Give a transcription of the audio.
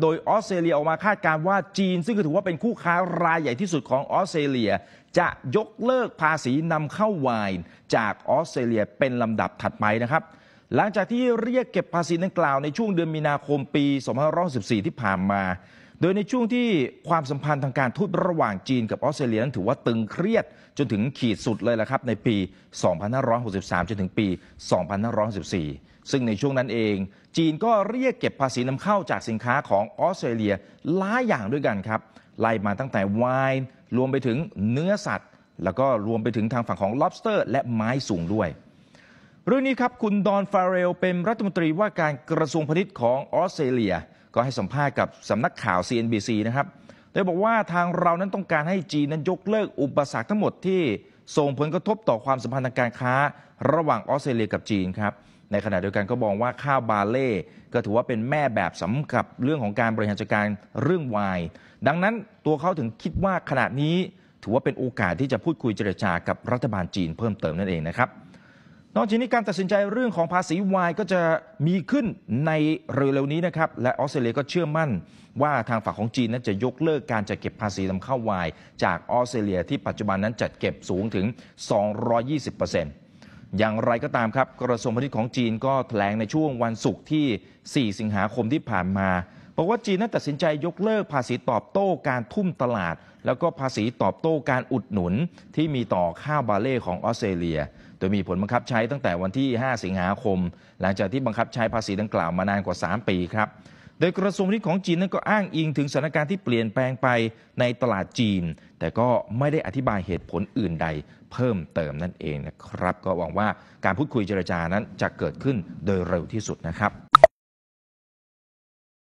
โดยออสเตรเลียออกมาคาดการว่าจีนซึ่งถือว่าเป็นคู่ค้ารายใหญ่ที่สุดของออสเตรเลียจะยกเลิกภาษีนำเข้าไวน์จากออสเตรเลียเป็นลำดับถัดไปนะครับ หลังจากที่เรียกเก็บภาษีดังกล่าวในช่วงเดือนมีนาคมปี 2514ที่ผ่านมาโดยในช่วงที่ความสัมพันธ์ทางการทูตระหว่างจีนกับออสเตรเลียนั้นถือว่าตึงเครียดจนถึงขีดสุดเลยละครับในปี 2563 จนถึงปี 2564 ซึ่งในช่วงนั้นเอง จีนก็เรียกเก็บภาษีนำเข้าจากสินค้าของออสเตรเลีย หลายอย่างด้วยกันครับ ไล่มาตั้งแต่ไวน์รวมไปถึงเนื้อสัตว์ แล้วก็รวมไปถึงทางฝั่งของ lobster และไม้สูงด้วยเรื่องนี้ครับคุณดอนฟาเรลเป็นรัฐมนตรีว่าการกระทรวงพาณิชย์ของออสเตรเลียก็ให้สัมภาษณ์กับสำนักข่าว CNBC นะครับ โดยบอกว่าทางเรานั้นต้องการให้จีนนั้นยกเลิกอุปสรรคทั้งหมดที่ส่งผลกระทบต่อความสัมพันธ์ทางการค้าระหว่างออสเตรเลียกับจีนครับ ในขณะเดียวกันก็บอกว่าข้าวบาเล่ ก็ถือว่าเป็นแม่แบบสำรับเรื่องของการบริหารจัดการเรื่องวาย ดังนั้นตัวเขาถึงคิดว่าขณะนี้ถือว่าเป็นโอกาสที่จะพูดคุยเจรจากับรัฐบาลจีนเพิ่มเติมนั่นเองนะครับนอกจากนี้การตัดสินใจเรื่องของภาษีวายก็จะมีขึ้นในเร็วๆนี้นะครับและออสเตรเลียก็เชื่อมั่นว่าทางฝั่งของจีนนั้นจะยกเลิกการจัดเก็บภาษีนำเข้าวาย จากออสเตรเลียที่ปัจจุบันนั้นจัดเก็บสูงถึง 220%อย่างไรก็ตามครับกระทรวงพาณิชย์ของจีนก็แถลงในช่วงวันศุกร์ที่ 4 สิงหาคมที่ผ่านมาบอกว่าจีนนั้นตัดสินใจยกเลิกภาษีตอบโต้การทุ่มตลาด แล้วก็ภาษีตอบโต้การอุดหนุน ที่มีต่อข้าวบาเล่ของออสเตรเลีย โดยมีผลบังคับใช้ตั้งแต่วันที่ 5 สิงหาคม หลังจากที่บังคับใช้ภาษีดังกล่าวมานานกว่า 3 ปีครับโดยกระทรวงนี้ของจีนนั้นก็อ้างอิงถึงสถานการณ์ที่เปลี่ยนแปลงไปในตลาดจีน แต่ก็ไม่ได้อธิบายเหตุผลอื่นใด เพิ่มเติมนั่นเองนะครับ ก็หวังว่าการพูดคุยเจรจานั้นจะเกิดขึ้นโดยเร็วที่สุดนะครับ